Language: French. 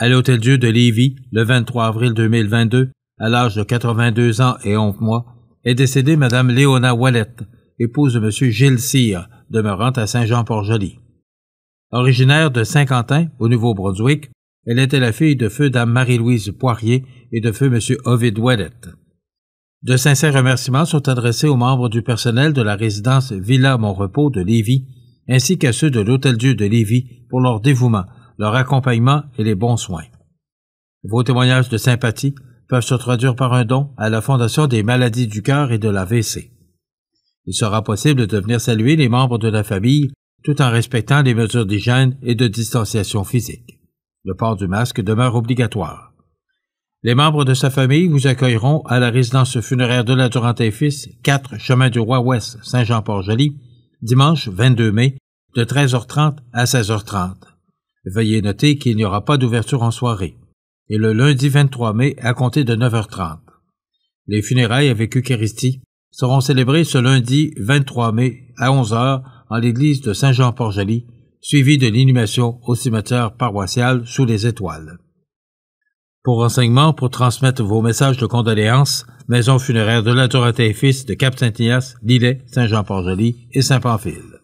à l'Hôtel-Dieu de Lévis le 23 avril 2022 à l'âge de 82 ans et 11 mois est décédée Mme Léona Wallette, épouse de M. Gilles Sire, demeurant à Saint-Jean-Port-Joli. Originaire de Saint-Quentin, au Nouveau-Brunswick, elle était la fille de feu Dame Marie-Louise Poirier et de feu M. Ovid Wallette. De sincères remerciements sont adressés aux membres du personnel de la résidence Villa Repos de Lévis, ainsi qu'à ceux de l'Hôtel-Dieu de Lévis pour leur dévouement leur accompagnement et les bons soins. Vos témoignages de sympathie peuvent se traduire par un don à la Fondation des maladies du cœur et de la VC. Il sera possible de venir saluer les membres de la famille tout en respectant les mesures d'hygiène et de distanciation physique. Le port du masque demeure obligatoire. Les membres de sa famille vous accueilleront à la résidence funéraire de la et Fils, 4 Chemin du Roi Ouest, Saint-Jean-Port-Joli, dimanche 22 mai, de 13h30 à 16h30. Veuillez noter qu'il n'y aura pas d'ouverture en soirée, et le lundi 23 mai à compter de 9h30. Les funérailles avec Eucharistie seront célébrées ce lundi 23 mai à 11h en l'église de Saint-Jean-Port-Joli, suivie de l'inhumation au cimetière paroissial sous les étoiles. Pour renseignements, pour transmettre vos messages de condoléances, Maison funéraire de la et Fils de Cap-Saint-Ignace, Lillet, saint jean port et Saint-Pamphile.